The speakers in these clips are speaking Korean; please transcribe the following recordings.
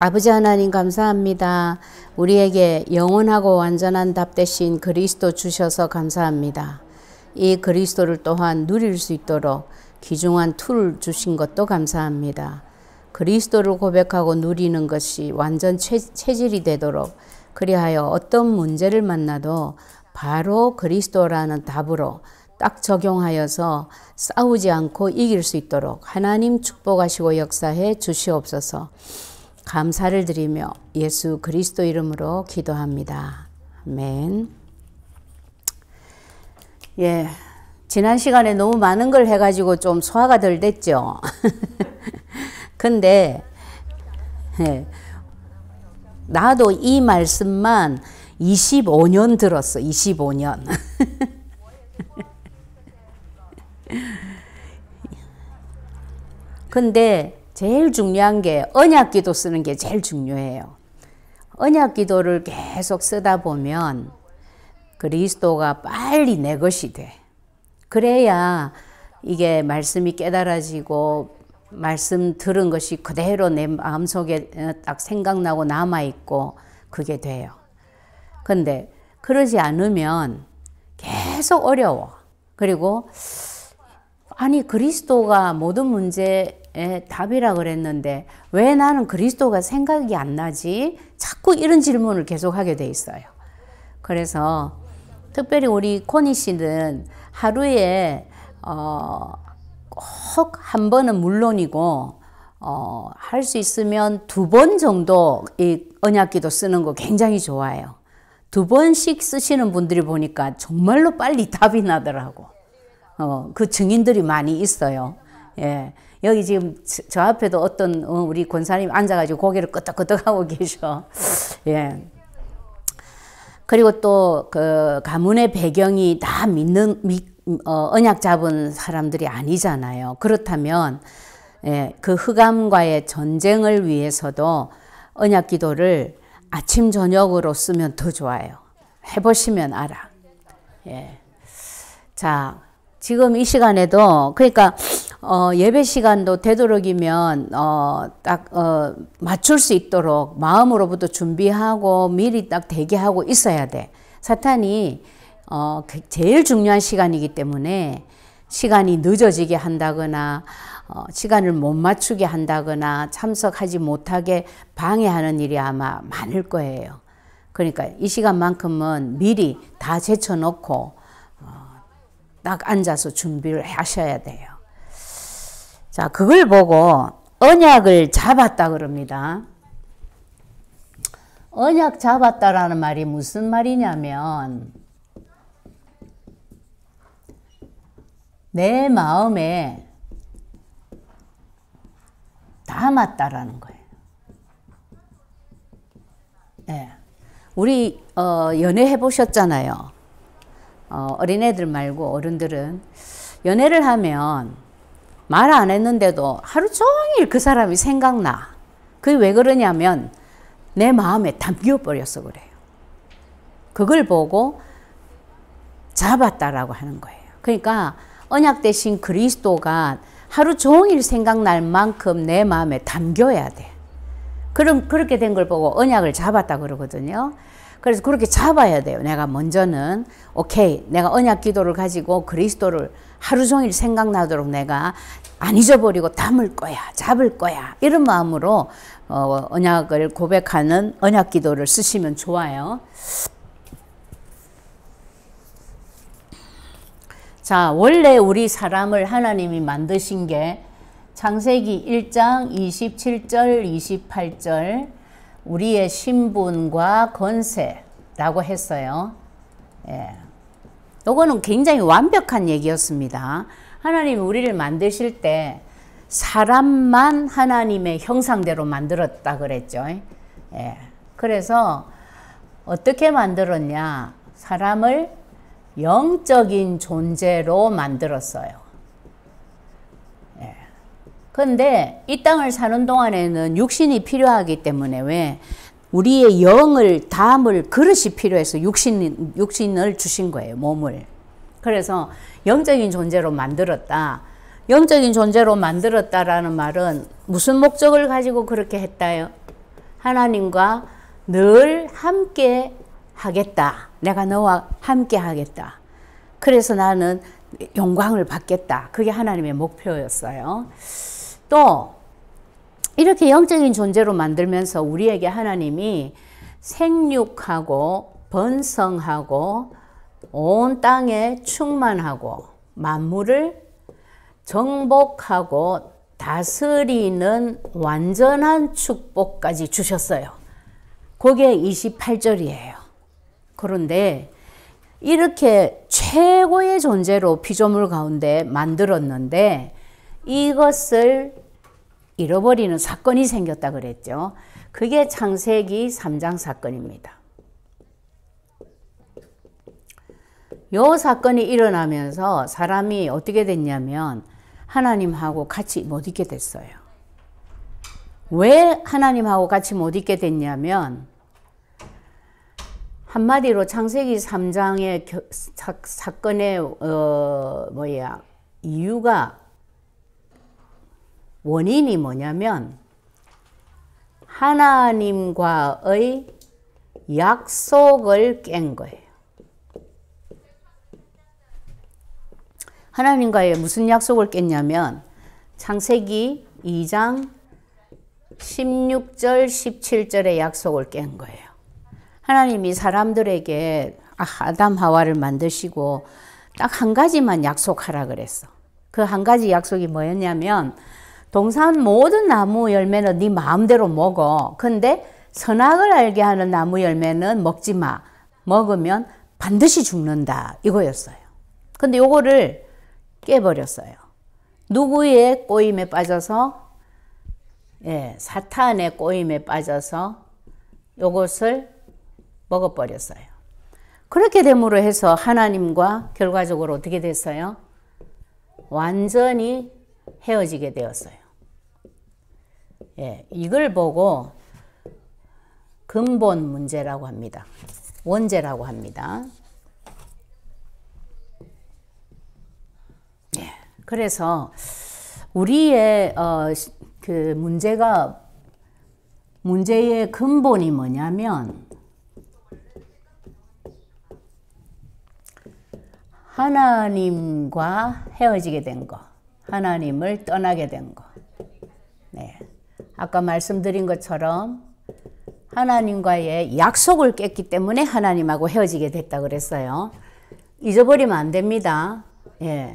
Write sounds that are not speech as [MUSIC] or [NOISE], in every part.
아버지 하나님 감사합니다. 우리에게 영원하고 완전한 답 대신 그리스도 주셔서 감사합니다. 이 그리스도를 또한 누릴 수 있도록 귀중한 툴 주신 것도 감사합니다. 그리스도를 고백하고 누리는 것이 완전 체, 질이 되도록 그리하여 어떤 문제를 만나도 바로 그리스도라는 답으로 딱 적용하여서 싸우지 않고 이길 수 있도록 하나님 축복하시고 역사해 주시옵소서. 감사를 드리며 예수 그리스도 이름으로 기도합니다. 아멘. 예. 지난 시간에 너무 많은 걸 해가지고 좀 소화가 덜 됐죠. [LAUGHS] 근데, 예, 나도 이 말씀만 25년 들었어. 25년. [LAUGHS] 근데 제일 중요한 게 언약 기도 쓰는 게 제일 중요해요. 언약 기도를 계속 쓰다 보면 그리스도가 빨리 내 것이 돼. 그래야 이게 말씀이 깨달아지고 말씀 들은 것이 그대로 내 마음속에 어, 딱 생각나고 남아있고 그게 돼요. 근데 그러지 않으면 계속 어려워. 그리고 아니 그리스도가 모든 문제 에, 예, 답이라 그랬는데 왜 나는 그리스도가 생각이 안 나지? 자꾸 이런 질문을 계속하게 돼 있어요. 그래서 특별히 우리 코니 씨는 하루에 어, 꼭한 번은 물론이고 어, 할 수 있으면 두 번 정도 이 언약기도 쓰는 거 굉장히 좋아요. 두 번씩 쓰시는 분들이 보니까 정말로 빨리 답이 나더라고. 어, 그 증인들이 많이 있어요. 예. 여기 지금 저 앞에도 어떤 어, 우리 권사님 앉아가지고 고개를 끄덕끄덕하고 계셔. [LAUGHS] 예. 그리고 또 그 가문의 배경이 다 믿는 믿, 어, 언약 잡은 사람들이 아니잖아요. 그렇다면 예, 그 흑암과의 전쟁을 위해서도 언약 기도를 아침 저녁으로 쓰면 더 좋아요. 해보시면 알아. 예. 자, 지금 이 시간에도 그러니까 어, 예배 시간도 되도록이면 어, 딱 어, 맞출 수 있도록 마음으로부터 준비하고 미리 딱 대기하고 있어야 돼. 사탄이 어, 그 제일 중요한 시간이기 때문에 시간이 늦어지게 한다거나 어, 시간을 못 맞추게 한다거나 참석하지 못하게 방해하는 일이 아마 많을 거예요. 그러니까 이 시간만큼은 미리 다 제쳐놓고 딱 앉아서 준비를 하셔야 돼요. 자, 그걸 보고 언약을 잡았다 그럽니다. 언약 잡았다라는 말이 무슨 말이냐면 내 마음에 담았다라는 거예요. 네. 우리 어, 연애해 보셨잖아요. 어, 어린애들 말고 어른들은 연애를 하면 말 안 했는데도 하루 종일 그 사람이 생각나. 그게 왜 그러냐면 내 마음에 담겨버려서 그래요. 그걸 보고 잡았다라고 하는 거예요. 그러니까 언약 대신 그리스도가 하루 종일 생각날 만큼 내 마음에 담겨야 돼. 그럼 그렇게 된 걸 보고 언약을 잡았다 그러거든요. 그래서 그렇게 잡아야 돼요. 내가 먼저는 오케이 내가 언약 기도를 가지고 그리스도를 하루 종일 생각나도록 내가 안 잊어버리고 담을 거야 잡을 거야 이런 마음으로 어, 언약을 고백하는 언약 기도를 쓰시면 좋아요. 자, 원래 우리 사람을 하나님이 만드신 게 창세기 1장 27절, 28절, 우리의 신분과 건세라고 했어요. 예. 요거는 굉장히 완벽한 얘기였습니다. 하나님이 우리를 만드실 때 사람만 하나님의 형상대로 만들었다 그랬죠. 예. 그래서 어떻게 만들었냐? 사람을 영적인 존재로 만들었어요. 그런데 이 땅을 사는 동안에는 육신이 필요하기 때문에 왜 우리의 영을 담을 그릇이 필요해서 육신, 육신을 주신 거예요, 몸을. 그래서 영적인 존재로 만들었다. 영적인 존재로 만들었다라는 말은 무슨 목적을 가지고 그렇게 했다요? 하나님과 늘 함께 하겠다. 내가 너와 함께 하겠다. 그래서 나는 영광을 받겠다. 그게 하나님의 목표였어요. 또 이렇게 영적인 존재로 만들면서 우리에게 하나님이 생육하고 번성하고 온 땅에 충만하고 만물을 정복하고 다스리는 완전한 축복까지 주셨어요. 그게 28절이에요. 그런데 이렇게 최고의 존재로 피조물 가운데 만들었는데 이것을 잃어버리는 사건이 생겼다 그랬죠. 그게 창세기 3장 사건입니다. 요 사건이 일어나면서 사람이 어떻게 됐냐면 하나님하고 같이 못 있게 됐어요. 왜 하나님하고 같이 못 있게 됐냐면 한마디로 창세기 3장의 사, 건의 어, 뭐야 이유가 원인이 뭐냐면 하나님과의 약속을 깬 거예요. 하나님과의 무슨 약속을 깼냐면 창세기 2장 16절, 17절의 약속을 깬 거예요. 하나님이 사람들에게 아, 아담 하와를 만드시고 딱 한 가지만 약속하라 그랬어. 그 한 가지 약속이 뭐였냐면 동산 모든 나무 열매는 네 마음대로 먹어. 근데 선악을 알게 하는 나무 열매는 먹지 마. 먹으면 반드시 죽는다. 이거였어요. 근데 요거를 깨버렸어요. 누구의 꼬임에 빠져서 예, 사탄의 꼬임에 빠져서 요것을 먹어버렸어요. 그렇게 됨으로 해서 하나님과 결과적으로 어떻게 됐어요? 완전히 헤어지게 되었어요. 예, 이걸 보고 근본 문제라고 합니다. 원죄라고 합니다. 예, 그래서 우리의 어, 그 문제가 문제의 근본이 뭐냐면 하나님과 헤어지게 된 것. 하나님을 떠나게 된 것. 네. 아까 말씀드린 것처럼 하나님과의 약속을 깼기 때문에 하나님하고 헤어지게 됐다 그랬어요. 잊어버리면 안 됩니다. 예.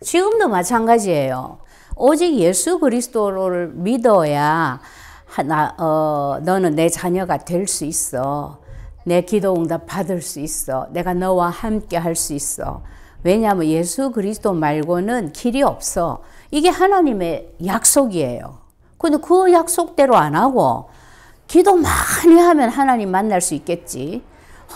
지금도 마찬가지예요. 오직 예수 그리스도를 믿어야 하나, 어, 너는 내 자녀가 될 수 있어. 내 기도 응답 받을 수 있어. 내가 너와 함께 할 수 있어. 왜냐하면 예수 그리스도 말고는 길이 없어. 이게 하나님의 약속이에요. 근데 그 약속대로 안 하고 기도 많이 하면 하나님 만날 수 있겠지.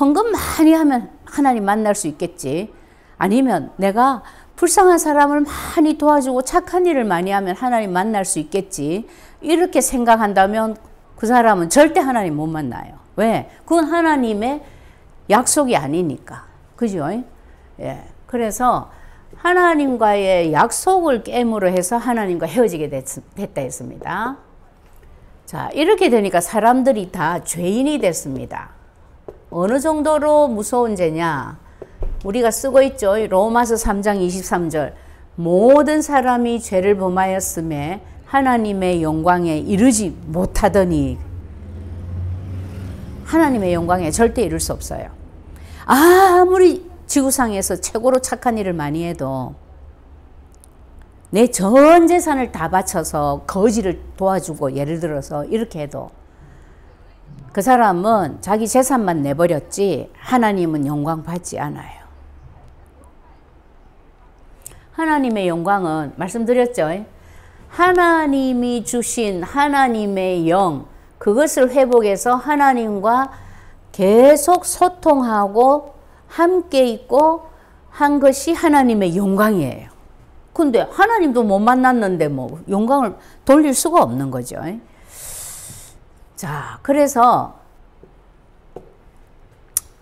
헌금 많이 하면 하나님 만날 수 있겠지. 아니면 내가 불쌍한 사람을 많이 도와주고 착한 일을 많이 하면 하나님 만날 수 있겠지. 이렇게 생각한다면 그 사람은 절대 하나님 못 만나요. 왜? 그건 하나님의 약속이 아니니까. 그죠? 예. 그래서 하나님과의 약속을 깨물어 해서 하나님과 헤어지게 됐, 다 했습니다. 자, 이렇게 되니까 사람들이 다 죄인이 됐습니다. 어느 정도로 무서운 죄냐? 우리가 쓰고 있죠. 로마서 3장 23절. 모든 사람이 죄를 범하였음에 하나님의 영광에 이르지 못하더니 하나님의 영광에 절대 이룰 수 없어요. 아무리 지구상에서 최고로 착한 일을 많이 해도 내 전 재산을 다 바쳐서 거지를 도와주고 예를 들어서 이렇게 해도 그 사람은 자기 재산만 내버렸지 하나님은 영광 받지 않아요. 하나님의 영광은 말씀드렸죠. 하나님이 주신 하나님의 영 그것을 회복해서 하나님과 계속 소통하고 함께 있고 한 것이 하나님의 영광이에요. 근데 하나님도 못 만났는데 뭐 영광을 돌릴 수가 없는 거죠. 자, 그래서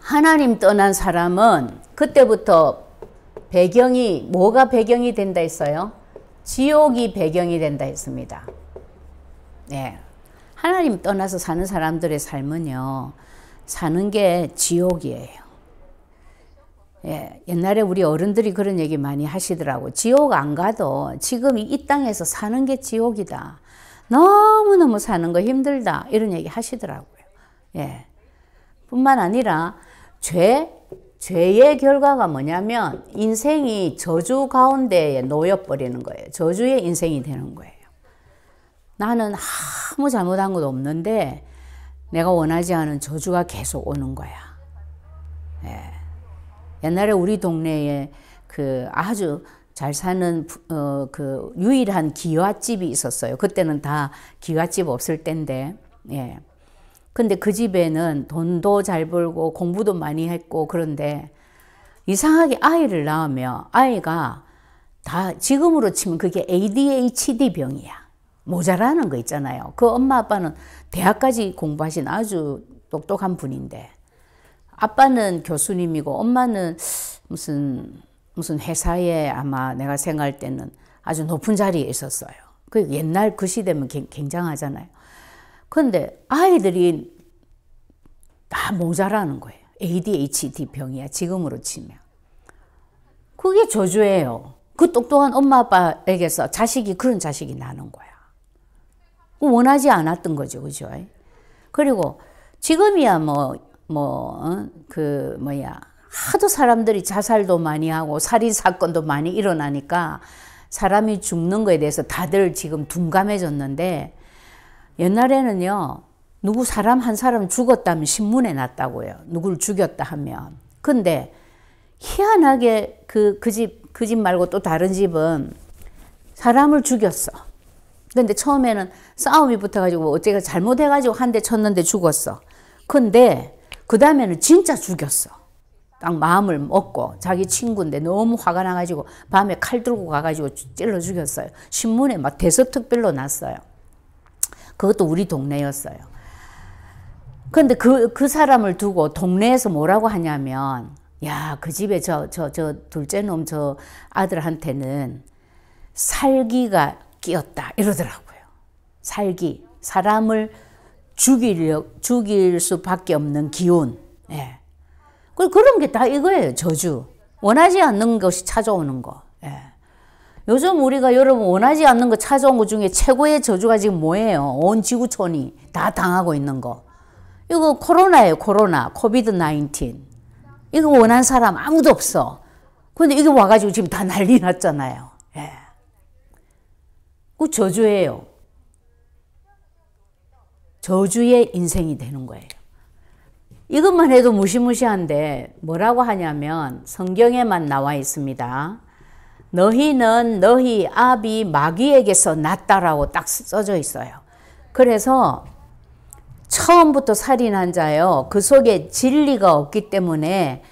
하나님 떠난 사람은 그때부터 배경이 뭐가 배경이 된다 했어요? 지옥이 배경이 된다 했습니다. 네. 하나님 떠나서 사는 사람들의 삶은요. 사는 게 지옥이에요. 예, 옛날에 우리 어른들이 그런 얘기 많이 하시더라고. 지옥 안 가도 지금 이 땅에서 사는 게 지옥이다. 너무너무 사는 거 힘들다. 이런 얘기 하시더라고요. 예. 뿐만 아니라 죄, 죄의 결과가 뭐냐면 인생이 저주 가운데에 놓여버리는 거예요. 저주의 인생이 되는 거예요. 나는 아무 잘못한 것도 없는데 내가 원하지 않은 저주가 계속 오는 거야. 예. 옛날에 우리 동네에 그 아주 잘 사는 어, 그 유일한 기와집이 있었어요. 그때는 다 기와집 없을 때인데, 예. 근데 그 집에는 돈도 잘 벌고 공부도 많이 했고 그런데 이상하게 아이를 낳으면 아이가 다 지금으로 치면 그게 ADHD 병이야. 모자라는 거 있잖아요. 그 엄마 아빠는 대학까지 공부하신 아주 똑똑한 분인데 아빠는 교수님이고 엄마는 무슨 무슨 회사에 아마 내가 생각할 때는 아주 높은 자리에 있었어요. 그 옛날 그 시대면 굉장하잖아요. 그런데 아이들이 다 모자라는 거예요. ADHD 병이야 지금으로 치면. 그게 저주예요. 그 똑똑한 엄마 아빠에게서 자식이 그런 자식이 나는 거야. 원하지 않았던 거죠, 그죠? 그리고 지금이야 뭐 뭐, 어? 그, 뭐야, 하도 사람들이 자살도 많이 하고 살인 사건도 많이 일어나니까 사람이 죽는 거에 대해서 다들 지금 둔감해졌는데 옛날에는요, 누구 사람 한 사람 죽었다면 신문에 났다고요. 누굴 죽였다 하면. 근데 희한하게 그, 그 집, 그 집 말고 또 다른 집은 사람을 죽였어. 근데 처음에는 싸움이 붙어가지고 어째가 잘못해가지고 한 대 쳤는데 죽었어. 근데 그 다음에는 진짜 죽였어. 딱 마음을 먹고 자기 친구인데 너무 화가 나가지고 밤에 칼 들고 가가지고 찔러 죽였어요. 신문에 막 대서특별로 났어요. 그것도 우리 동네였어요. 그런데 그, 그 사람을 두고 동네에서 뭐라고 하냐면, 야, 그 집에 저, 저, 저 둘째 놈 저 아들한테는 살기가 끼었다. 이러더라고요. 살기. 사람을 죽이려, 죽일 수밖에 없는 기운. 예. 그런 게 다 이거예요, 저주. 원하지 않는 것이 찾아오는 거. 예. 요즘 우리가 여러분 원하지 않는 거 찾아온 것 중에 최고의 저주가 지금 뭐예요? 온 지구촌이 다 당하고 있는 거. 이거 코로나예요, 코로나. 코비드 19. 이거 원한 사람 아무도 없어. 근데 이게 와가지고 지금 다 난리 났잖아요. 예. 그 저주예요. 저주의 인생이 되는 거예요. 이것만 해도 무시무시한데 뭐라고 하냐면 성경에만 나와 있습니다. 너희는 너희 아비 마귀에게서 났다라고 딱 써져 있어요. 그래서 처음부터 살인한 자요. 그 속에 진리가 없기 때문에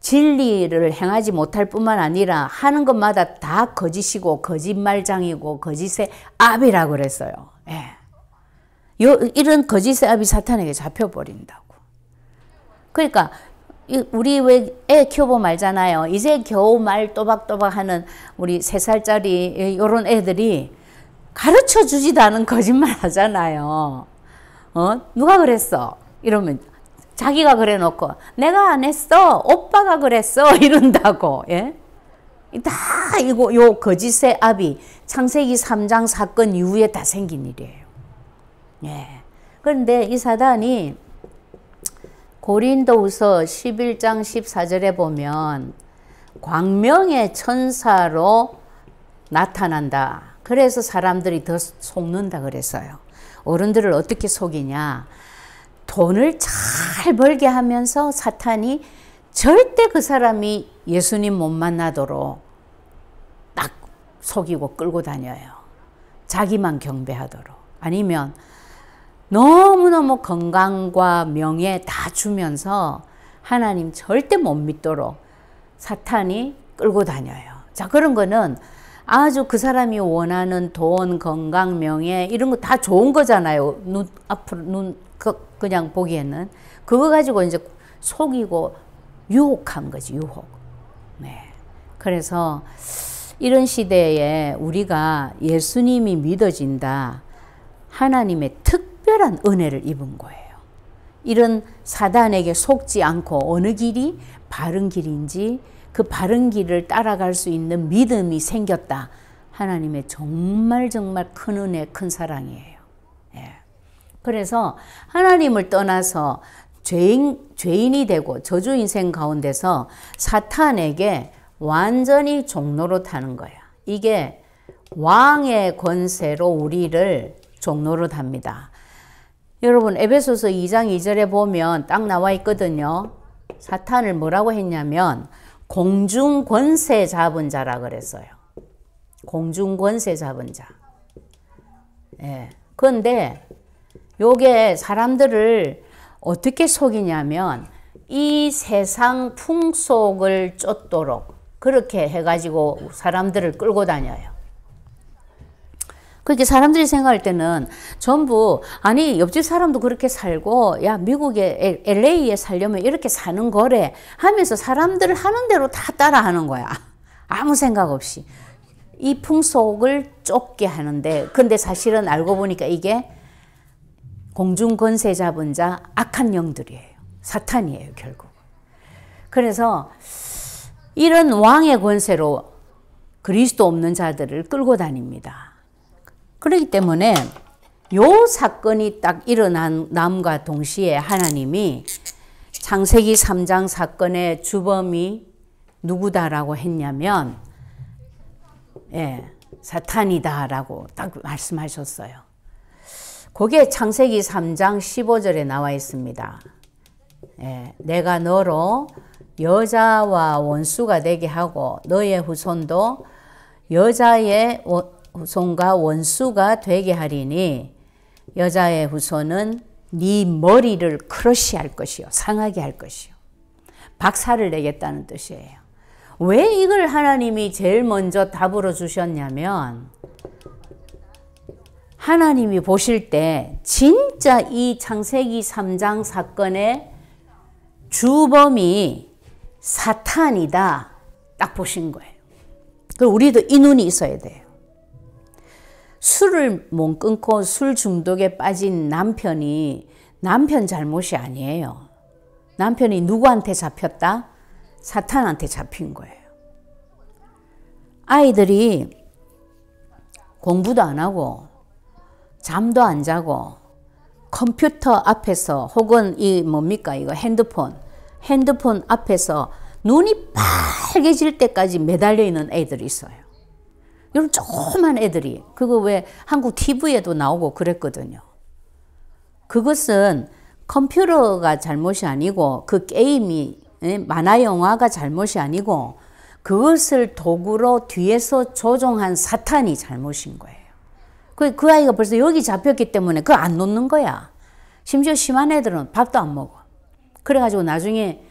진리를 행하지 못할 뿐만 아니라 하는 것마다 다 거짓이고 거짓말장이고 거짓의 압이라고 그랬어요. 예. 요, 이런 거짓의 압이 사탄에게 잡혀버린다고. 그러니까 우리 왜애 키워보면 알잖아요. 이제 겨우 말 또박또박 하는 우리 3살짜리 요런 애들이 가르쳐 주지도 않은 거짓말 하잖아요. 어? 누가 그랬어? 이러면 자기가 그래 놓고 내가 안 했어. 오빠가 그랬어. [LAUGHS] 이런다고. 예? 다 이거 요 거짓의 압이 창세기 3장 사건 이후에 다 생긴 일이에요. 예. 그런데 이 사단이 고린도후서 11장 14절에 보면 광명의 천사로 나타난다. 그래서 사람들이 더 속는다 그랬어요. 어른들을 어떻게 속이냐. 돈을 잘 벌게 하면서 사탄이 절대 그 사람이 예수님 못 만나도록 딱 속이고 끌고 다녀요. 자기만 경배하도록. 아니면 너무너무 건강과 명예 다 주면서 하나님 절대 못 믿도록 사탄이 끌고 다녀요. 자, 그런 거는 아주 그 사람이 원하는 돈, 건강, 명예 이런 거 다 좋은 거잖아요. 눈 앞으로 눈 그, 냥 보기에는 그거 가지고 이제 속이고 유혹한 거지, 유혹. 네. 그래서 이런 시대에 우리가 예수님이 믿어진다. 하나님의 특 특별한 은혜를 입은 거예요. 이런 사단에게 속지 않고 어느 길이 바른 길인지 그 바른 길을 따라갈 수 있는 믿음이 생겼다. 하나님의 정말 정말 큰 은혜, 큰 사랑이에요. 예. 그래서 하나님을 떠나서 죄인, 죄인이 되고 저주 인생 가운데서 사탄에게 완전히 종로로 타는 거야. 이게 왕의 권세로 우리를 종로로 답니다. 여러분 에베소서 2장 2절에 보면 딱 나와 있거든요. 사탄을 뭐라고 했냐면 공중 권세 잡은 자라 그랬어요. 공중 권세 잡은 자. 예. 그런데 요게 사람들을 어떻게 속이냐면 이 세상 풍속을 쫓도록 그렇게 해가지고 사람들을 끌고 다녀요. 그렇게 그러니까 사람들이 생각할 때는 전부 아니 옆집 사람도 그렇게 살고 야 미국에 LA에 살려면 이렇게 사는 거래 하면서 사람들 을 하는 대로 다 따라하는 거야. 아무 생각 없이 이 풍속을 쫓게 하는데 근데 사실은 알고 보니까 이게 공중 권세 잡은 자 악한 영들이에요. 사탄이에요 결국. 그래서 이런 왕의 권세로 그리스도 없는 자들을 끌고 다닙니다. 그렇기 때문에 요 사건이 딱 일어난 남과 동시에 하나님이 창세기 3장 사건의 주범이 누구다라고 했냐면 예, 사탄이다라고 딱 말씀하셨어요. 그게 창세기 3장 15절에 나와 있습니다. 예, 내가 너로 여자와 원수가 되게 하고 너의 후손도 여자의 후손과 원수가 되게 하리니 여자의 후손은 네 머리를 크러쉬할 것이요 상하게 할 것이요 박살을 내겠다는 뜻이에요. 왜 이걸 하나님이 제일 먼저 답으로 주셨냐면 하나님이 보실 때 진짜 이 창세기 3장 사건의 주범이 사탄이다 딱 보신 거예요. 그 우리도 이 눈이 있어야 돼요. 술을 못 끊고 술 중독에 빠진 남편이 남편 잘못이 아니에요. 남편이 누구한테 잡혔다? 사탄한테 잡힌 거예요. 아이들이 공부도 안 하고 잠도 안 자고 컴퓨터 앞에서 혹은 이 뭡니까 이거 핸드폰 핸드폰 앞에서 눈이 빨개질 때까지 매달려 있는 애들이 있어요. 이런 조그만 애들이 그거 왜 한국 TV에도 나오고 그랬거든요. 그것은 컴퓨터가 잘못이 아니고 그 게임이 예, 만화 영화가 잘못이 아니고 그것을 도구로 뒤에서 조종한 사탄이 잘못인 거예요. 그, 그 아이가 벌써 여기 잡혔기 때문에 그 안 놓는 거야. 심지어 심한 애들은 밥도 안 먹어. 그래가지고 나중에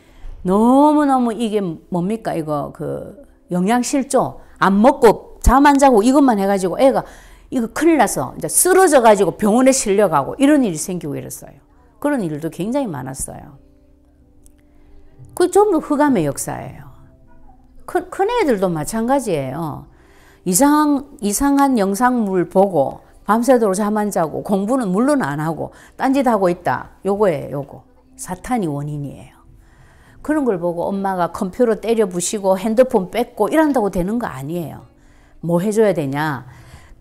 너무너무 이게 뭡니까? 이거 그 영양실조 안 먹고 잠안 자고 이것만 해가지고 애가 이거 큰일 나서 이제 쓰러져가지고 병원에 실려가고 이런 일이 생기고 이랬어요. 그런 일도 굉장히 많았어요. 그 전부 흑암의 역사예요. 큰, 큰 애들도 마찬가지예요. 이상, 이상한 영상물 보고 밤새도록 잠 안 자고 공부는 물론 안 하고 딴짓 하고 있다. 요거예요, 요거. 사탄이 원인이에요. 그런 걸 보고 엄마가 컴퓨터 때려 부시고 핸드폰 뺏고 이런다고 되는 거 아니에요. 뭐 해줘야 되냐?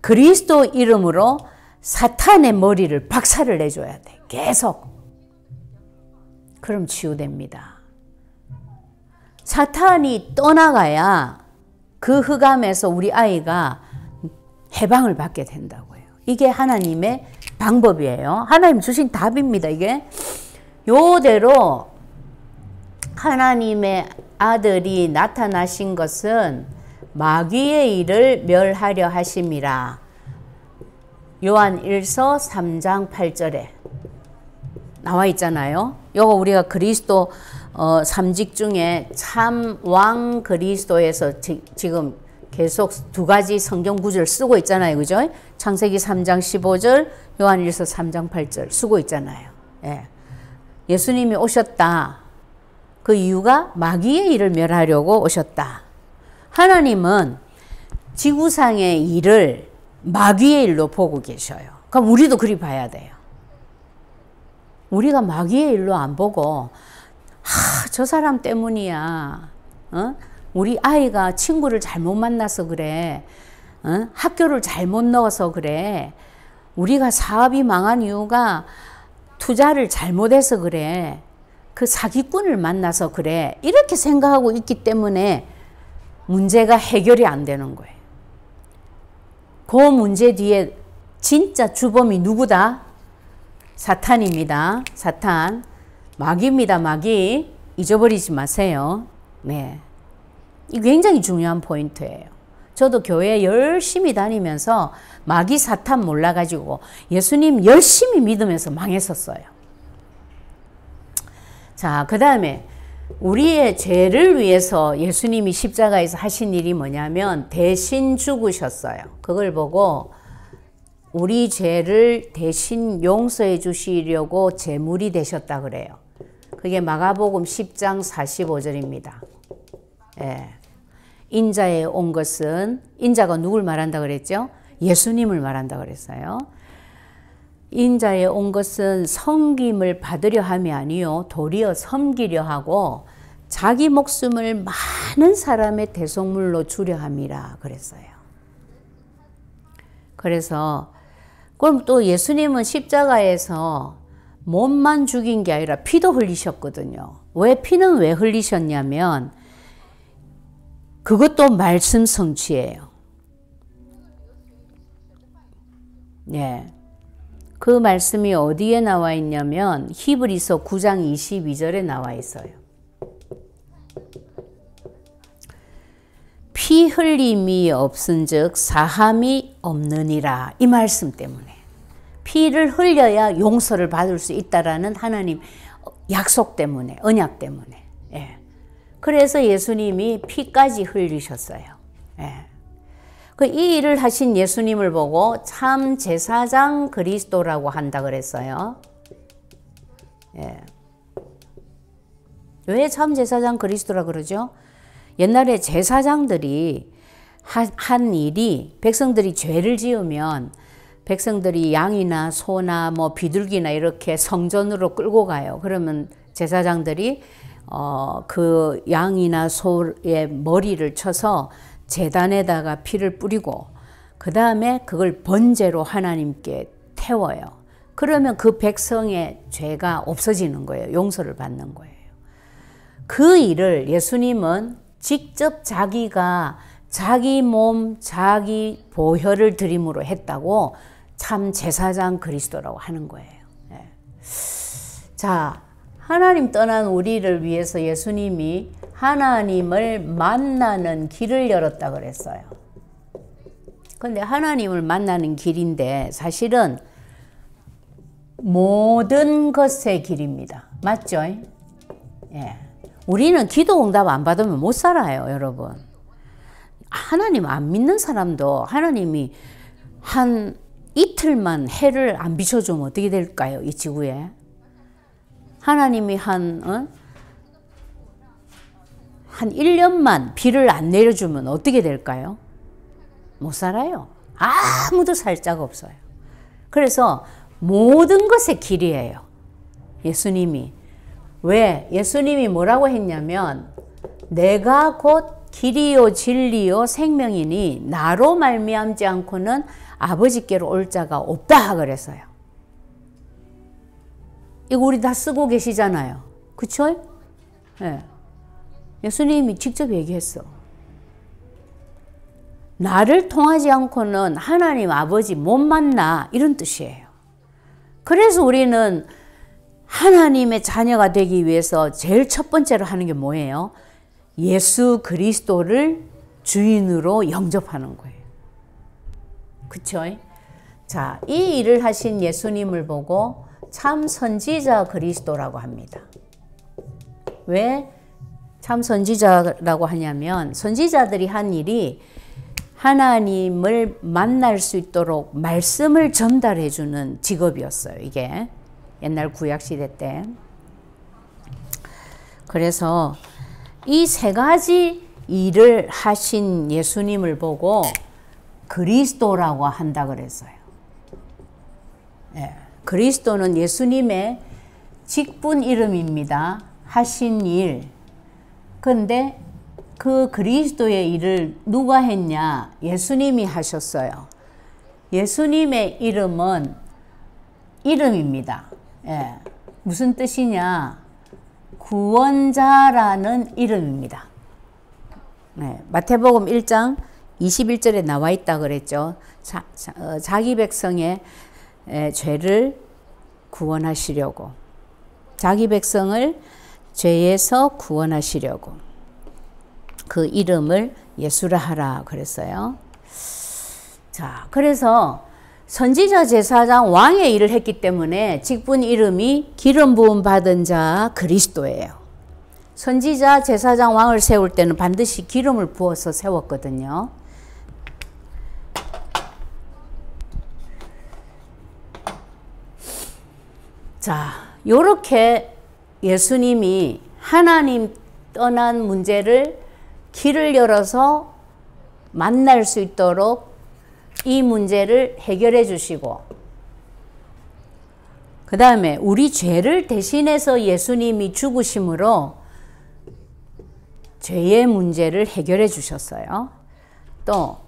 그리스도 이름으로 사탄의 머리를 박살을 내줘야 돼. 계속. 그럼 치유됩니다. 사탄이 떠나가야 그 흑암에서 우리 아이가 해방을 받게 된다고요. 이게 하나님의 방법이에요. 하나님 주신 답입니다. 이게 요대로 하나님의 아들이 나타나신 것은 마귀의 일을 멸하려 하심이라. 요한 1서 3장 8절에 나와 있잖아요. 요거 우리가 그리스도 어, 삼직 중에 참 왕 그리스도에서 지, 지금 계속 두 가지 성경 구절 쓰고 있잖아요. 그죠? 창세기 3장 15절, 요한일서 3장 8절 쓰고 있잖아요. 예. 예수님이 오셨다. 그 이유가 마귀의 일을 멸하려고 오셨다. 하나님은 지구상의 일을 마귀의 일로 보고 계셔요. 그럼 우리도 그리 봐야 돼요. 우리가 마귀의 일로 안 보고 하, 저 사람 때문이야. 어? 우리 아이가 친구를 잘못 만나서 그래. 어? 학교를 잘못 넣어서 그래. 우리가 사업이 망한 이유가 투자를 잘못해서 그래. 그 사기꾼을 만나서 그래. 이렇게 생각하고 있기 때문에 문제가 해결이 안 되는 거예요. 그 문제 뒤에 진짜 주범이 누구다? 사탄입니다. 사탄. 마귀입니다. 마귀. 잊어버리지 마세요. 네. 이 굉장히 중요한 포인트예요. 저도 교회 열심히 다니면서 마귀 사탄 몰라가지고 예수님 열심히 믿으면서 망했었어요. 자, 그 다음에 우리의 죄를 위해서 예수님이 십자가에서 하신 일이 뭐냐면 대신 죽으셨어요. 그걸 보고 우리 죄를 대신 용서해 주시려고 제물이 되셨다 그래요. 그게 마가복음 10장 45절입니다. 예. 인자에 온 것은 인자가 누굴 말한다 그랬죠? 예수님을 말한다 그랬어요. 인자에 온 것은 섬김을 받으려 함이 아니요 도리어 섬기려 하고 자기 목숨을 많은 사람의 대속물로 주려 함이라 그랬어요. 그래서 그럼 또 예수님은 십자가에서 몸만 죽인 게 아니라 피도 흘리셨거든요. 왜 피는 왜 흘리셨냐면 그것도 말씀 성취예요. 예. 그 말씀이 어디에 나와 있냐면 히브리서 9장 22절에 나와 있어요. 피 흘림이 없은즉 사함이 없느니라 이 말씀 때문에 피를 흘려야 용서를 받을 수 있다라는 하나님 약속 때문에 언약 때문에 예. 그래서 예수님이 피까지 흘리셨어요. 예. 그이 일을 하신 예수님을 보고 참 제사장 그리스도라고 한다 그랬어요. 예. 왜 참 제사장 그리스도라 그러죠? 옛날에 제사장들이 한 일이 백성들이 죄를 지으면 백성들이 양이나 소나 뭐 비둘기나 이렇게 성전으로 끌고 가요. 그러면 제사장들이 어, 그 양이나 소의 머리를 쳐서 재단에다가 피를 뿌리고 그 다음에 그걸 번제로 하나님께 태워요. 그러면 그 백성의 죄가 없어지는 거예요. 용서를 받는 거예요. 그 일을 예수님은 직접 자기가 자기 몸, 자기 보혈을 드림으로 했다고 참 제사장 그리스도라고 하는 거예요. 예. 자, 하나님 떠난 우리를 위해서 예수님이 하나님을 만나는 길을 열었다 그랬어요. 근데 하나님을 만나는 길인데 사실은 모든 것의 길입니다. 맞죠? 예. 우리는 기도 응답 안 받으면 못 살아요, 여러분. 하나님 안 믿는 사람도 하나님이 한 이틀만 해를 안 비춰주면 어떻게 될까요? 이 지구에. 하나님이 한 어? 한 1년만 비를 안 내려주면 어떻게 될까요? 못 살아요. 아무도 살 자가 없어요. 그래서 모든 것의 길이에요. 예수님이. 왜? 예수님이 뭐라고 했냐면 내가 곧 길이요 진리요 생명이니 나로 말미암지 않고는 아버지께로 올 자가 없다 그랬어요. 이거 우리 다 쓰고 계시잖아요. 그쵸? 예. 네. 예수님이 직접 얘기했어. 나를 통하지 않고는 하나님 아버지 못 만나 이런 뜻이에요. 그래서 우리는 하나님의 자녀가 되기 위해서 제일 첫 번째로 하는 게 뭐예요? 예수 그리스도를 주인으로 영접하는 거예요. 그쵸? 자, 이 일을 하신 예수님을 보고 참 선지자 그리스도라고 합니다. 왜? 참 선지자라고 하냐면 선지자들이 한 일이 하나님을 만날 수 있도록 말씀을 전달해 주는 직업이었어요. 이게 옛날 구약 시대 때. 그래서 이 세 가지 일을 하신 예수님을 보고 그리스도라고 한다 그랬어요. 예. 그리스도는 예수님의 직분 이름입니다. 하신 일, 그런데 그 그리스도의 일을 누가 했냐? 예수님이 하셨어요. 예수님의 이름은 이름입니다. 예. 무슨 뜻이냐? 구원자라는 이름입니다. 예. 마태복음 1장 21절에 나와 있다 그랬죠. 자, 어, 자기 백성의 예, 죄를 구원하시려고 자기 백성을 죄에서 구원하시려고 그 이름을 예수라 하라 그랬어요. 자, 그래서 선지자 제사장 왕의 일을 했기 때문에 직분 이름이 기름 부음 받은 자 그리스도예요. 선지자 제사장 왕을 세울 때는 반드시 기름을 부어서 세웠거든요. 자, 요렇게 예수님이 하나님 떠난 문제를 길을 열어서 만날 수 있도록 이 문제를 해결해 주시고 그 다음에 우리 죄를 대신해서 예수님이 죽으심으로 죄의 문제를 해결해 주셨어요. 또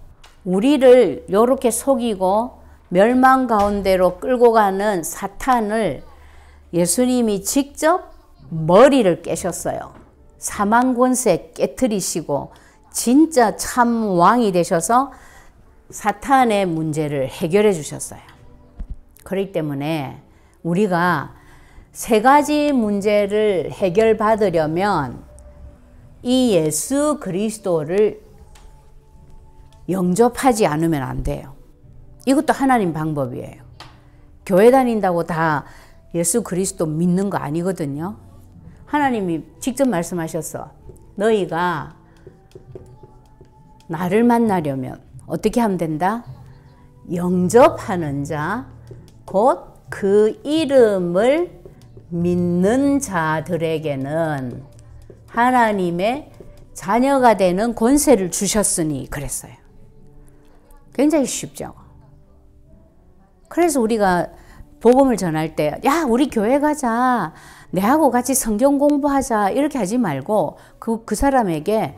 우리를 이렇게 속이고 멸망 가운데로 끌고 가는 사탄을 예수님이 직접 머리를 깨셨어요. 사망 권세 깨뜨리시고 진짜 참 왕이 되셔서 사탄의 문제를 해결해 주셨어요. 그렇기 때문에 우리가 세 가지 문제를 해결받으려면 이 예수 그리스도를 영접하지 않으면 안 돼요. 이것도 하나님 방법이에요. 교회 다닌다고 다 예수 그리스도 믿는 거 아니거든요. 하나님이 직접 말씀하셨어. 너희가 나를 만나려면 어떻게 하면 된다? 영접하는 자, 곧 그 이름을 믿는 자들에게는 하나님의 자녀가 되는 권세를 주셨으니 그랬어요. 굉장히 쉽죠. 그래서 우리가 복음을 전할 때, 야, 우리 교회 가자. 내하고 같이 성경 공부하자 이렇게 하지 말고 그, 그 사람에게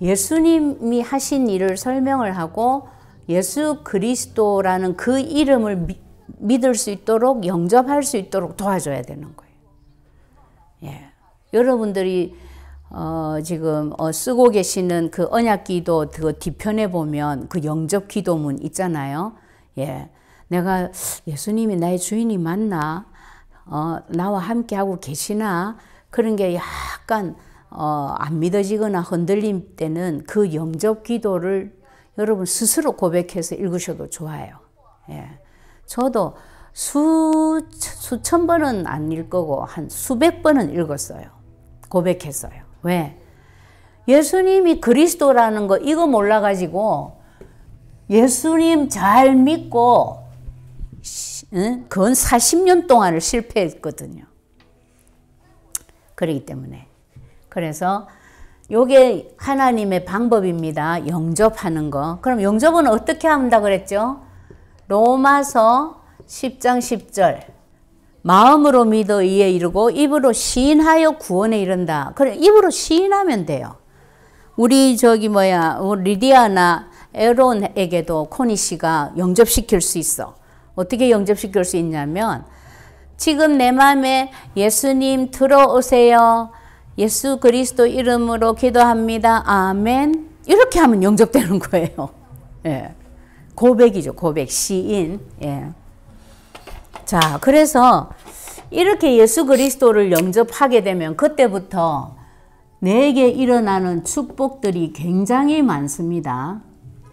예수님이 하신 일을 설명을 하고 예수 그리스도라는 그 이름을 미, 믿을 수 있도록 영접할 수 있도록 도와줘야 되는 거예요. 예. 여러분들이 어, 지금 어, 쓰고 계시는 그 언약기도 그 뒤편에 보면 그 영접기도문 있잖아요. 예, 내가 예수님이 나의 주인이 맞나? 어, 나와 함께하고 계시나 그런 게 약간 어, 안 믿어지거나 흔들림 때는 그 영접 기도를 여러분 스스로 고백해서 읽으셔도 좋아요. 예. 저도 수, 수천 번은 안 읽고 한 수백 번은 읽었어요. 고백했어요. 왜? 예수님이 그리스도라는 거 이거 몰라가지고 예수님 잘 믿고 그건 40년 동안을 실패했거든요. 그러기 때문에. 그래서 요게 하나님의 방법입니다. 영접하는 거. 그럼 영접은 어떻게 한다 그랬죠? 로마서 10장 10절. 마음으로 믿어 이에 이르고 입으로 시인하여 구원에 이른다. 그래 입으로 시인하면 돼요. 우리 저기 뭐야 우리 리디아나 에론에게도 코니 씨가 영접시킬 수 있어. 어떻게 영접시킬 수 있냐면 지금 내 마음에 예수님 들어오세요. 예수 그리스도 이름으로 기도합니다. 아멘. 이렇게 하면 영접되는 거예요. 예. 고백이죠. 고백. 시인. 예. 자, 그래서 이렇게 예수 그리스도를 영접하게 되면 그때부터 내게 일어나는 축복들이 굉장히 많습니다.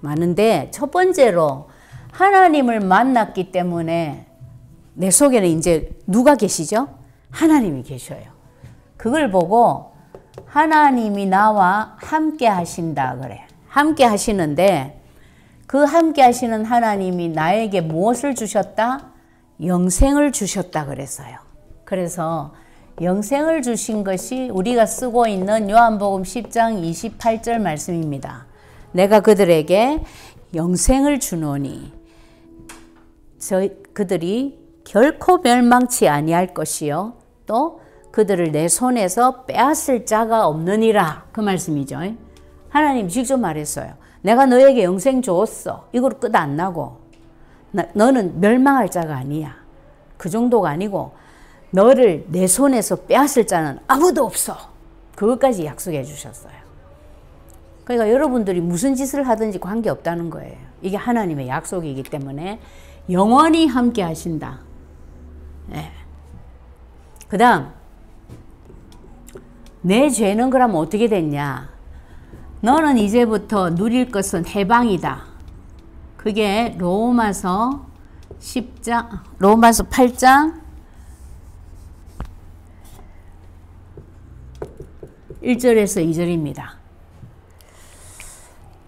많은데 첫 번째로 하나님을 만났기 때문에 내 속에는 이제 누가 계시죠? 하나님이 계셔요. 그걸 보고 하나님이 나와 함께 하신다 그래. 함께 하시는데 그 함께 하시는 하나님이 나에게 무엇을 주셨다? 영생을 주셨다 그랬어요. 그래서 영생을 주신 것이 우리가 쓰고 있는 요한복음 10장 28절 말씀입니다. 내가 그들에게 영생을 주노니 저 그들이 결코 멸망치 아니할 것이요 또 그들을 내 손에서 빼앗을 자가 없느니라 그 말씀이죠. 하나님 직접 말했어요. 내가 너에게 영생 줬어. 이걸 끝안 나고 너는 멸망할 자가 아니야. 그 정도가 아니고 너를 내 손에서 빼앗을 자는 아무도 없어. 그것까지 약속해 주셨어요. 그러니까 여러분들이 무슨 짓을 하든지 관계없다는 거예요. 이게 하나님의 약속이기 때문에 영원히 함께 하신다. 예. 그 다음 내 죄는 그럼 어떻게 됐냐 너는 이제부터 누릴 것은 해방이다. 그게 로마서 10장, 로마서 8장 1절에서 2절입니다.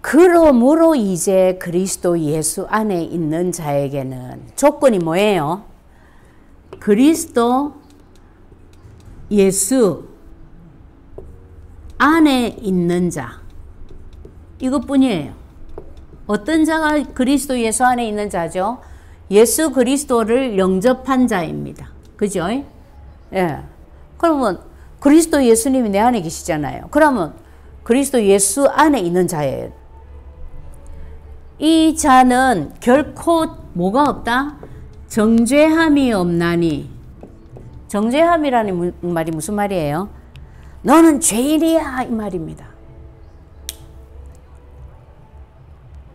그러므로 이제 그리스도 예수 안에 있는 자에게는 조건이 뭐예요? 그리스도 예수 안에 있는 자. 이것뿐이에요. 어떤 자가 그리스도 예수 안에 있는 자죠? 예수 그리스도를 영접한 자입니다. 그죠? 예. 그러면 그리스도 예수님이 내 안에 계시잖아요. 그러면 그리스도 예수 안에 있는 자예요. 이 자는 결코 뭐가 없다? 정죄함이 없나니. 정죄함이라는 말이 무슨 말이에요? 너는 죄인이야 이 말입니다.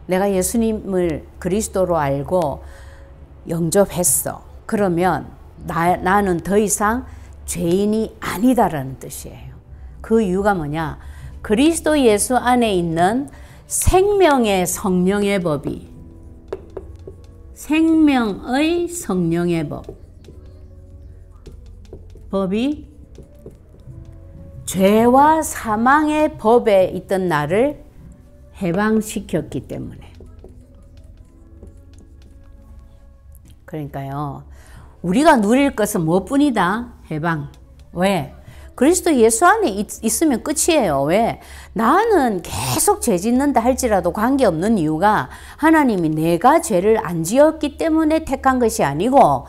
내가 예수님을 그리스도로 알고 영접했어. 그러면 나, 나는 더 이상 죄인이 아니다라는 뜻이에요. 그 이유가 뭐냐? 그리스도 예수 안에 있는 생명의 성령의 법이 생명의 성령의 법 법이 죄와 사망의 법에 있던 나를 해방시켰기 때문에 그러니까요 우리가 누릴 것은 무엇뿐이다? 해방 왜? 그리스도 예수 안에 있, 으면 끝이에요. 왜? 나는 계속 죄 짓는다 할지라도 관계없는 이유가 하나님이 내가 죄를 안 지었기 때문에 택한 것이 아니고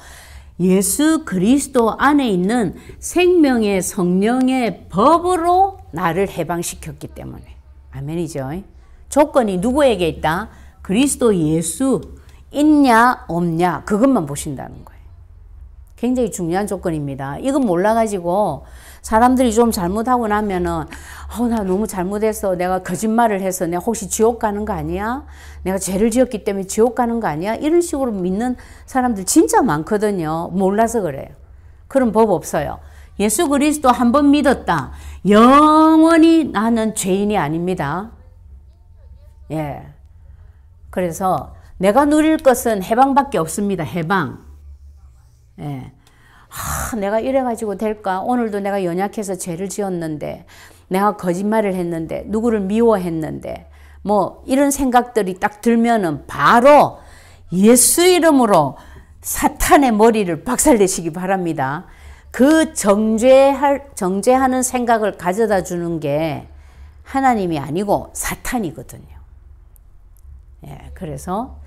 예수 그리스도 안에 있는 생명의 성령의 법으로 나를 해방시켰기 때문에. 아멘이죠. 조건이 누구에게 있다? 그리스도 예수 있냐 없냐 그것만 보신다는 거예요. 굉장히 중요한 조건입니다. 이건 몰라가지고 사람들이 좀 잘못하고 나면은 어, 나 너무 잘못해서 내가 거짓말을 해서 내가 혹시 지옥 가는 거 아니야? 내가 죄를 지었기 때문에 지옥 가는 거 아니야? 이런 식으로 믿는 사람들 진짜 많거든요. 몰라서 그래요. 그런 법 없어요. 예수 그리스도 한 번 믿었다. 영원히 나는 죄인이 아닙니다. 예. 그래서 내가 누릴 것은 해방밖에 없습니다. 해방. 예. 아, 내가 이래가지고 될까? 오늘도 내가 연약해서 죄를 지었는데, 내가 거짓말을 했는데, 누구를 미워했는데, 뭐, 이런 생각들이 딱 들면은 바로 예수 이름으로 사탄의 머리를 박살내시기 바랍니다. 그 정죄할, 정죄하는 생각을 가져다 주는 게 하나님이 아니고 사탄이거든요. 예, 그래서,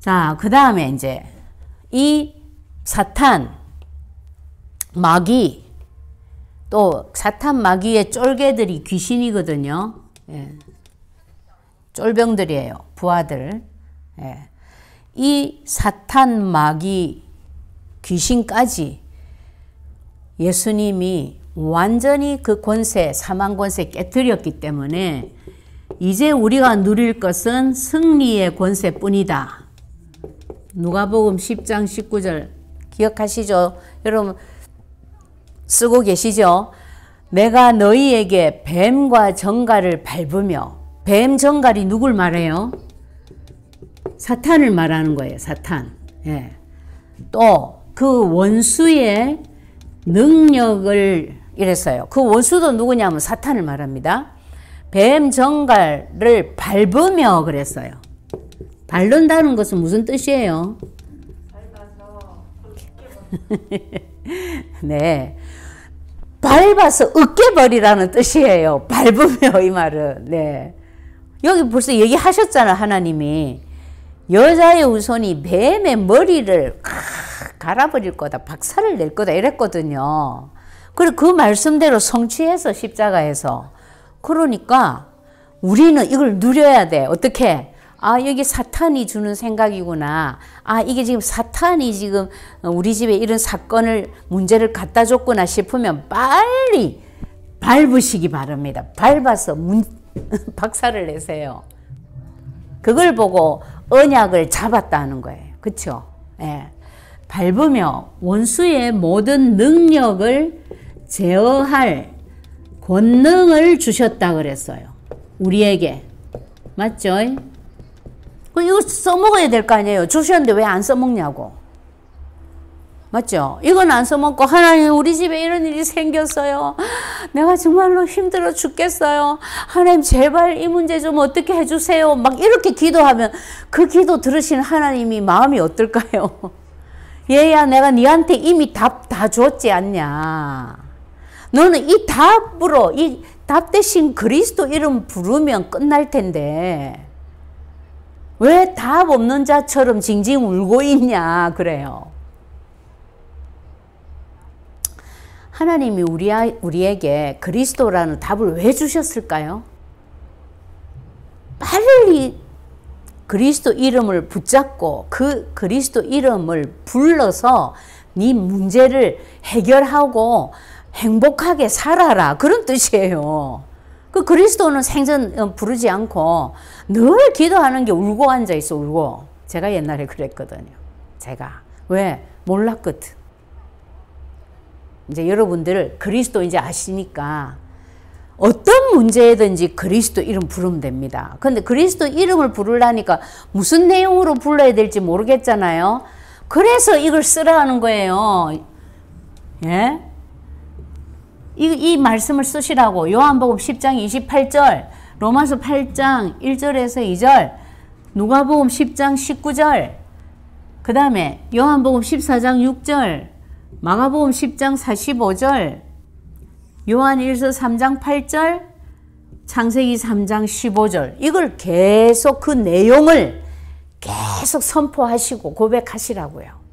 자, 그 다음에 이제 이 사탄, 마귀 또 사탄 마귀의 쫄개들이 귀신이거든요. 예. 쫄병들이에요. 부하들. 예. 이 사탄 마귀 귀신까지 예수님이 완전히 그 권세, 사망 권세 깨뜨렸기 때문에 이제 우리가 누릴 것은 승리의 권세뿐이다. 누가복음 10장 19절 기억하시죠? 여러분 쓰고 계시죠? 내가 너희에게 뱀과 정갈을 밟으며 뱀 정갈이 누굴 말해요? 사탄을 말하는 거예요. 사탄. 예. 또 그 원수의 능력을 이랬어요. 그 원수도 누구냐면 사탄을 말합니다. 뱀 정갈을 밟으며 그랬어요. 밟는다는 것은 무슨 뜻이에요? [LAUGHS] 네. 밟아서 으깨버리라는 뜻이에요. 밟으며 이 말은. 네. 여기 벌써 얘기하셨잖아 하나님이. 여자의 우손이 뱀의 머리를 갈아버릴 거다. 박살을 낼 거다. 이랬거든요. 그리고 그 말씀대로 성취해서 십자가에서. 그러니까 우리는 이걸 누려야 돼. 어떻게? 아 여기 사탄이 주는 생각이구나. 아 이게 지금 사탄이 지금 어, 우리 집에 이런 사건을 문제를 갖다 줬구나 싶으면 빨리 밟으시기 바랍니다. 밟아서 문, [LAUGHS] 박사를 내세요. 그걸 보고 언약을 잡았다는 거예요. 그렇죠? 예. 밟으며 원수의 모든 능력을 제어할 권능을 주셨다 그랬어요. 우리에게. 맞죠? 그 이거 써먹어야 될 거 아니에요. 주셨는데 왜 안 써먹냐고. 맞죠? 이건 안 써먹고 하나님 우리 집에 이런 일이 생겼어요. 내가 정말로 힘들어 죽겠어요. 하나님 제발 이 문제 좀 어떻게 해주세요. 막 이렇게 기도하면 그 기도 들으시 하나님이 마음이 어떨까요? [LAUGHS] 얘야 내가 네한테 이미 답 다 줬지 않냐. 너는 이 답으로 이 답 대신 그리스도 이름 부르면 끝날 텐데 왜답 없는 자처럼 징징 울고 있냐 그래요. 하나님이 우리, 우리에게 그리스도라는 답을 왜 주셨을까요? 빨리 그리스도 이름을 붙잡고 그 그리스도 이름을 불러서 네 문제를 해결하고 행복하게 살아라 그런 뜻이에요. 그 그리스도는 생전 어, 부르지 않고 늘 기도하는 게 울고 앉아 있어, 울고. 제가 옛날에 그랬거든요. 제가. 왜? 몰랐거든. 이제 여러분들 그리스도 이제 아시니까 어떤 문제든지 그리스도 이름 부르면 됩니다. 근데 그리스도 이름을 부르려니까 무슨 내용으로 불러야 될지 모르겠잖아요. 그래서 이걸 쓰라는 거예요. 예? 이, 이 말씀을 쓰시라고 요한복음 10장 28절 로마서 8장 1절에서 2절 누가복음 10장 19절 그 다음에 요한복음 14장 6절 마가복음 10장 45절 요한일서 3장 8절 창세기 3장 15절 이걸 계속 그 내용을 계속 선포하시고 고백하시라고요.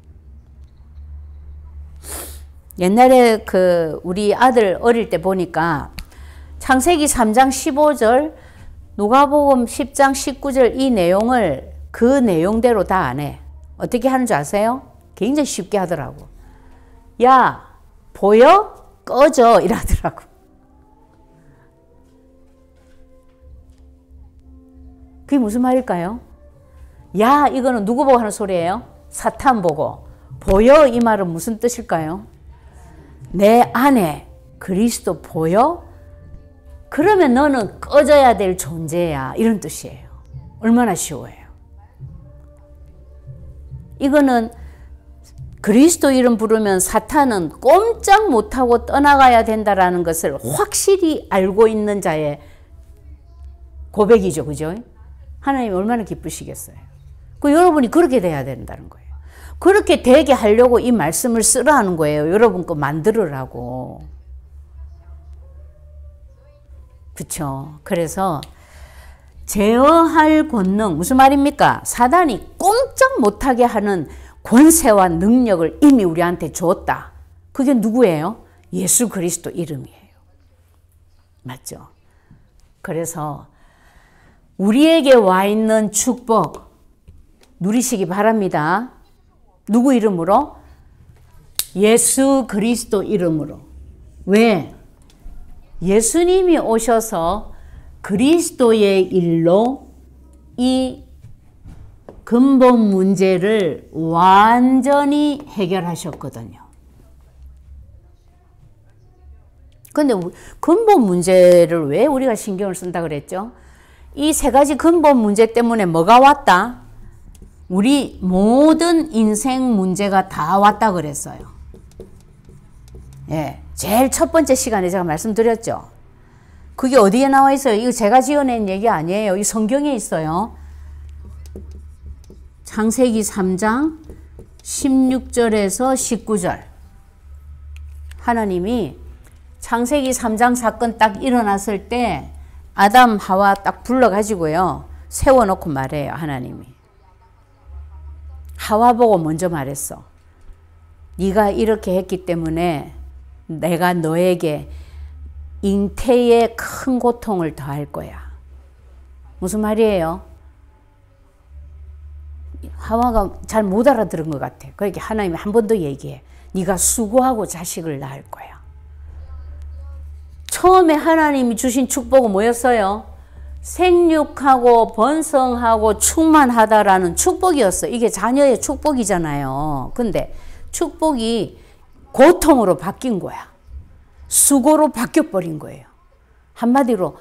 옛날에 그 우리 아들 어릴 때 보니까 창세기 3장 15절 누가복음 10장 19절 이 내용을 그 내용대로 다 안 해. 어떻게 하는 줄 아세요? 굉장히 쉽게 하더라고. 야, 보여? 꺼져. [LAUGHS] 이러더라고. 그게 무슨 말일까요? 야, 이거는 누구 보고 하는 소리예요? 사탄 보고. 보여? 이 말은 무슨 뜻일까요? 내 안에 그리스도 보여? 그러면 너는 꺼져야 될 존재야. 이런 뜻이에요. 얼마나 쉬워요. 이거는 그리스도 이름 부르면 사탄은 꼼짝 못하고 떠나가야 된다라는 것을 확실히 알고 있는 자의 고백이죠. 그죠? 하나님 얼마나 기쁘시겠어요. 그 여러분이 그렇게 돼야 된다는 거예요. 그렇게 되게 하려고 이 말씀을 쓰라는 거예요. 여러분 거 만들으라고. 그쵸. 그래서 제어할 권능, 무슨 말입니까? 사단이 꼼짝 못하게 하는 권세와 능력을 이미 우리한테 줬다. 그게 누구예요? 예수 그리스도 이름이에요. 맞죠? 그래서 우리에게 와 있는 축복 누리시기 바랍니다. 누구 이름으로? 예수 그리스도 이름으로. 왜? 예수님이 오셔서 그리스도의 일로 이 근본 문제를 완전히 해결하셨거든요. 근데 근본 문제를 왜 우리가 신경을 쓴다 그랬죠? 이 세 가지 근본 문제 때문에 뭐가 왔다? 우리 모든 인생 문제가 다 왔다 그랬어요. 예. 제일 첫 번째 시간에 제가 말씀드렸죠. 그게 어디에 나와 있어요? 이거 제가 지어낸 얘기 아니에요. 이 성경에 있어요. 창세기 3장 16절에서 19절. 하나님이 창세기 3장 사건 딱 일어났을 때 아담 하와 딱 불러가지고요. 세워놓고 말해요. 하나님이. 하와 보고 먼저 말했어. 네가 이렇게 했기 때문에 내가 너에게 잉태의 큰 고통을 더할 거야. 무슨 말이에요? 하와가 잘 못 알아들은 것 같아. 그러니 까 하나님이 한 번 더 얘기해. 네가 수고하고 자식을 낳을 거야. 처음에 하나님이 주신 축복은 뭐였어요? 생육하고 번성하고 충만하다라는 축복이었어. 이게 자녀의 축복이잖아요. 근데 축복이 고통으로 바뀐 거야. 수고로 바뀌어버린 거예요. 한마디로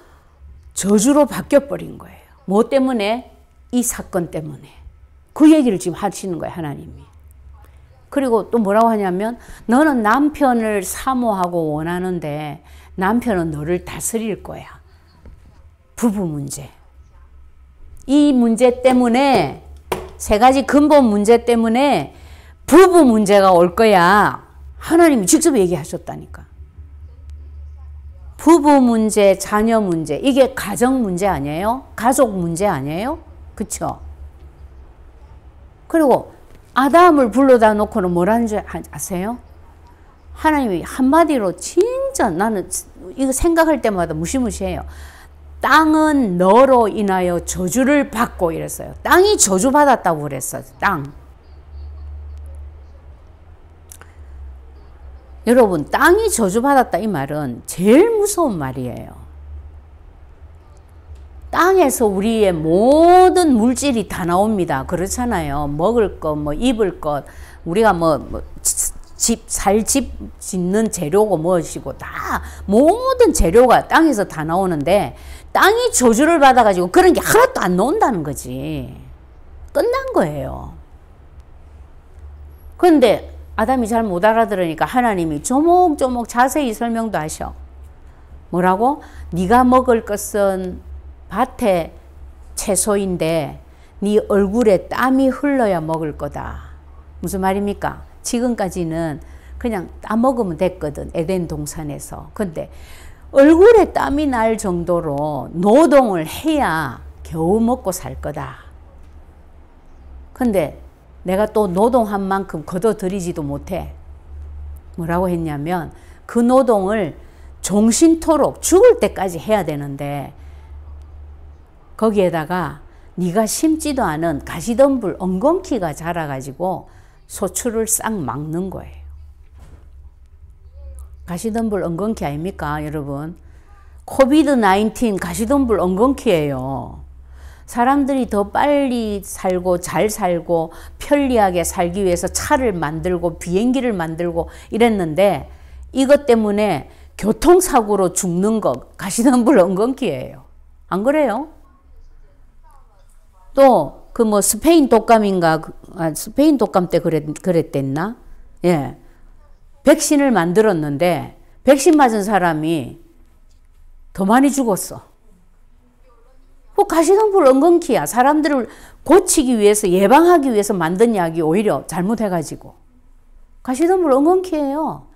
저주로 바뀌어버린 거예요. 뭐 때문에? 이 사건 때문에. 그 얘기를 지금 하시는 거예요, 하나님이. 그리고 또 뭐라고 하냐면, 너는 남편을 사모하고 원하는데 남편은 너를 다스릴 거야. 부부 문제. 이 문제 때문에 세 가지 근본 문제 때문에 부부 문제가 올 거야. 하나님이 직접 얘기하셨다니까. 부부 문제, 자녀 문제, 이게 가정 문제 아니에요? 가족 문제 아니에요? 그쵸? 그리고 아담을 불러다 놓고는 뭐라는 줄 아, 아세요? 하나님이 한마디로 진짜 나는 이거 생각할 때마다 무시무시해요. 땅은 너로 인하여 저주를 받고 이랬어요. 땅이 저주받았다고 그랬어요. 땅. 여러분 땅이 저주받았다 이 말은 제일 무서운 말이에요. 땅에서 우리의 모든 물질이 다 나옵니다. 그렇잖아요. 먹을 것, 뭐 입을 것, 우리가 뭐, 뭐 집, 살 집 짓는 재료고 무엇이고 다 모든 재료가 땅에서 다 나오는데 땅이 저주를 받아가지고 그런 게 하나도 안 나온다는 거지. 끝난 거예요. 그런데 아담이 잘 못 알아들으니까 하나님이 조목조목 자세히 설명도 하셔. 뭐라고? 네가 먹을 것은 밭에 채소인데 네 얼굴에 땀이 흘러야 먹을 거다. 무슨 말입니까? 지금까지는 그냥 따먹으면 됐거든. 에덴 동산에서. 근데 얼굴에 땀이 날 정도로 노동을 해야 겨우 먹고 살 거다. 근데 내가 또 노동한 만큼 거둬들이지도 못해. 뭐라고 했냐면 그 노동을 종신토록 죽을 때까지 해야 되는데 거기에다가 네가 심지도 않은 가시덤불 엉겅퀴가 자라가지고 소출을 싹 막는 거예요. 가시덤불 엉겅퀴 아닙니까, 여러분? 코비드 19 가시덤불 엉겅퀴예요. 사람들이 더 빨리 살고 잘 살고 편리하게 살기 위해서 차를 만들고 비행기를 만들고 이랬는데 이것 때문에 교통사고로 죽는 것 가시덤불 엉겅퀴예요. 안 그래요? 또 그 뭐 스페인 독감인가 그, 아, 스페인 독감 때 그랬, 그랬댔나? 예. 백신을 만들었는데 백신 맞은 사람이 더 많이 죽었어. 뭐 그 가시덤불 엉겅키야. 사람들을 고치기 위해서 예방하기 위해서 만든 약이 오히려 잘못해가지고 가시덤불 엉겅키예요.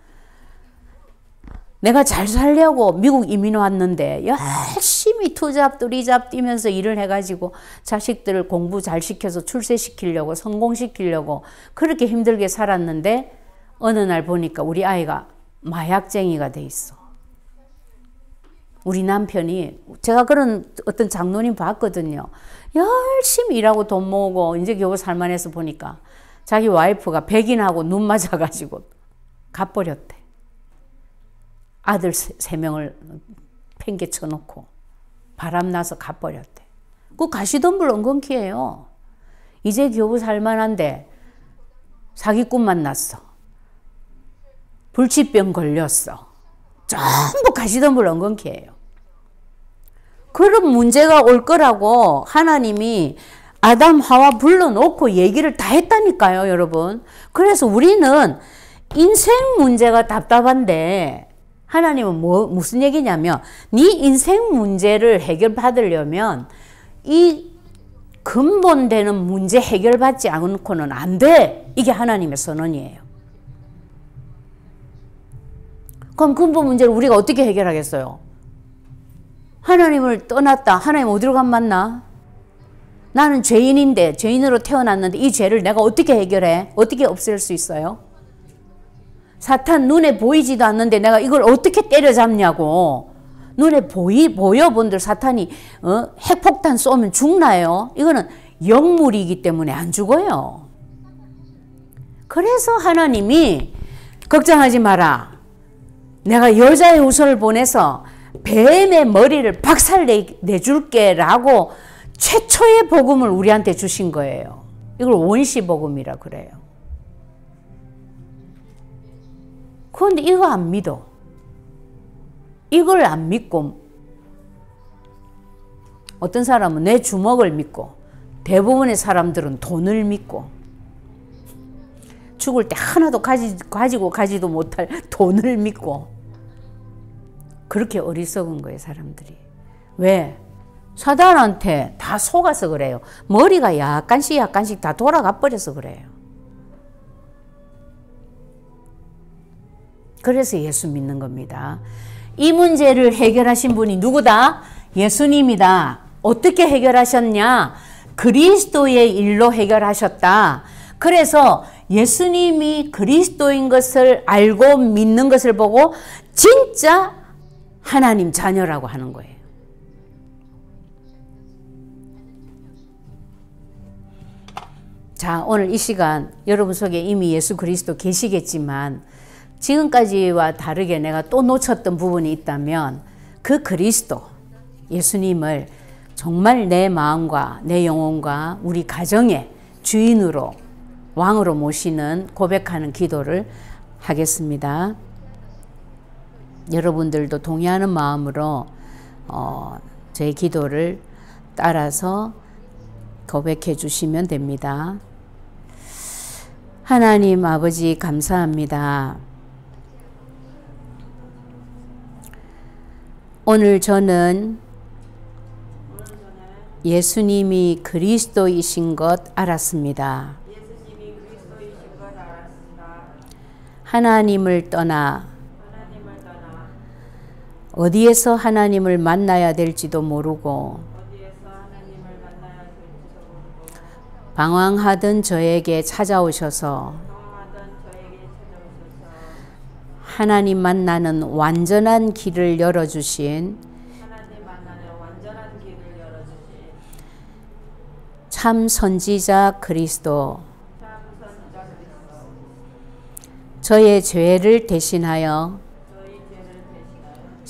내가 잘 살려고 미국 이민 왔는데 열심히 투잡 두리잡 뛰면서 일을 해가지고 자식들을 공부 잘 시켜서 출세시키려고 성공시키려고 그렇게 힘들게 살았는데 어느 날 보니까 우리 아이가 마약쟁이가 돼 있어. 우리 남편이 제가 그런 어떤 장로님 봤거든요. 열심히 일하고 돈 모으고 이제 겨우 살만해서 보니까 자기 와이프가 백인하고 눈 맞아가지고 갚버렸대. 아들 세 명을 팽개쳐 놓고 바람나서 갚버렸대. 그 가시덤불 엉겅키예요 이제 겨우 살만한데 사기꾼 만났어. 불치병 걸렸어. 전부 가시덤불 엉겅퀴예요. 그런 문제가 올 거라고 하나님이 아담 하와 불러놓고 얘기를 다 했다니까요, 여러분. 그래서 우리는 인생 문제가 답답한데 하나님은 뭐 무슨 얘기냐면 네 인생 문제를 해결받으려면 이 근본되는 문제 해결받지 않고는 안 돼. 이게 하나님의 선언이에요. 그럼 근본 문제를 우리가 어떻게 해결하겠어요? 하나님을 떠났다. 하나님 어디로 간 맞나? 나는 죄인인데 죄인으로 태어났는데 이 죄를 내가 어떻게 해결해? 어떻게 없앨 수 있어요? 사탄 눈에 보이지도 않는데 내가 이걸 어떻게 때려잡냐고. 눈에 보이 보여 본들 사탄이 어? 핵폭탄 쏘면 죽나요? 이거는 영물이기 때문에 안 죽어요. 그래서 하나님이 걱정하지 마라. 내가 여자의 우선을 보내서 뱀의 머리를 박살 내, 내줄게 라고 최초의 복음을 우리한테 주신 거예요. 이걸 원시 복음이라 그래요. 그런데 이거 안 믿어. 이걸 안 믿고 어떤 사람은 내 주먹을 믿고 대부분의 사람들은 돈을 믿고 죽을 때 하나도 가지, 가지고 가지도 못할 돈을 믿고 그렇게 어리석은 거예요, 사람들이. 왜? 사단한테 다 속아서 그래요. 머리가 약간씩 약간씩 다 돌아가 버려서 그래요. 그래서 예수 믿는 겁니다. 이 문제를 해결하신 분이 누구다? 예수님이다. 어떻게 해결하셨냐? 그리스도의 일로 해결하셨다. 그래서 예수님이 그리스도인 것을 알고 믿는 것을 보고 진짜 하나님 자녀라고 하는 거예요. 자, 오늘 이 시간 여러분 속에 이미 예수 그리스도 계시겠지만 지금까지와 다르게 내가 또 놓쳤던 부분이 있다면 그 그리스도 예수님을 정말 내 마음과 내 영혼과 우리 가정의 주인으로 왕으로 모시는 고백하는 기도를 하겠습니다. 여러분들도 동의하는 마음으로 어, 저 기도를 따라서 고백해 주시면 됩니다. 하나님 아버지 감사합니다. 오늘 저는 예수님이 그리스도이신 것 알았습니다. 하나님을 떠나 어디에서 하나님을 만나야 될지도 모르고 방황하던 저에게 찾아오셔서 하나님 만나는 완전한 길을 열어주신 참 선지자 그리스도 저의 죄를 대신하여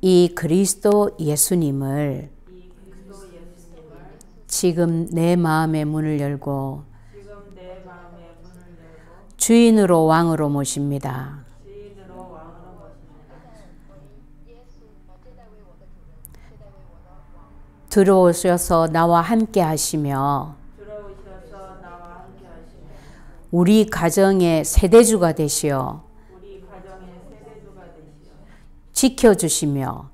이 그리스도 예수님을 지금 내 마음의 문을 열고 주인으로 왕으로 모십니다. 들어오셔서 나와 함께 하시며 우리 가정의 세대주가 되시어 지켜주시며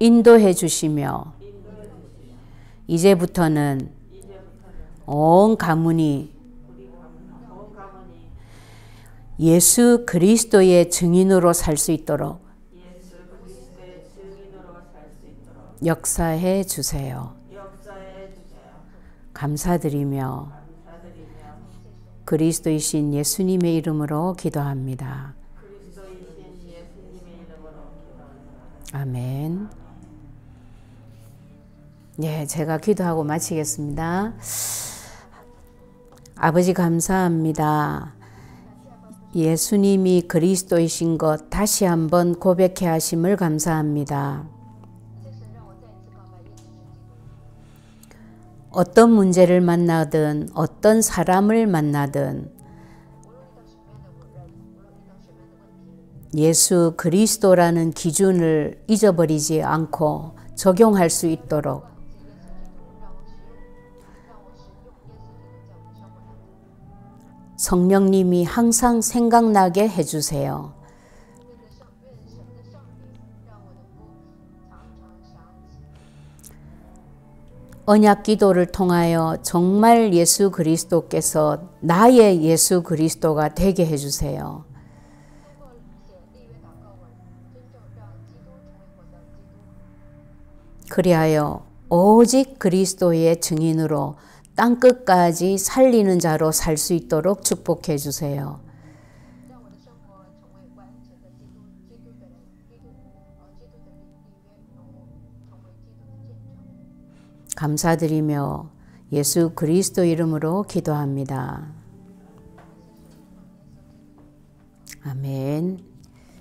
인도해 주시며 이제부터는 온 가문이 예수 그리스도의 증인으로 살 수 있도록 역사해 주세요. 감사드리며 그리스도이신 예수님의 이름으로 기도합니다. 아멘. 예, 제가 기도하고 마치겠습니다. 아버지 감사합니다. 예수님이 그리스도이신 것 다시 한번 고백해 하심을 감사합니다. 어떤 문제를 만나든 어떤 사람을 만나든 예수 그리스도라는 기준을 잊어버리지 않고 적용할 수 있도록 성령님이 항상 생각나게 해주세요. 언약 기도를 통하여 정말 예수 그리스도께서 나의 예수 그리스도가 되게 해주세요. 그리하여 오직 그리스도의 증인으로 땅 끝까지 살리는 자로 살 수 있도록 축복해 주세요. 감사드리며 예수 그리스도 이름으로 기도합니다. 아멘.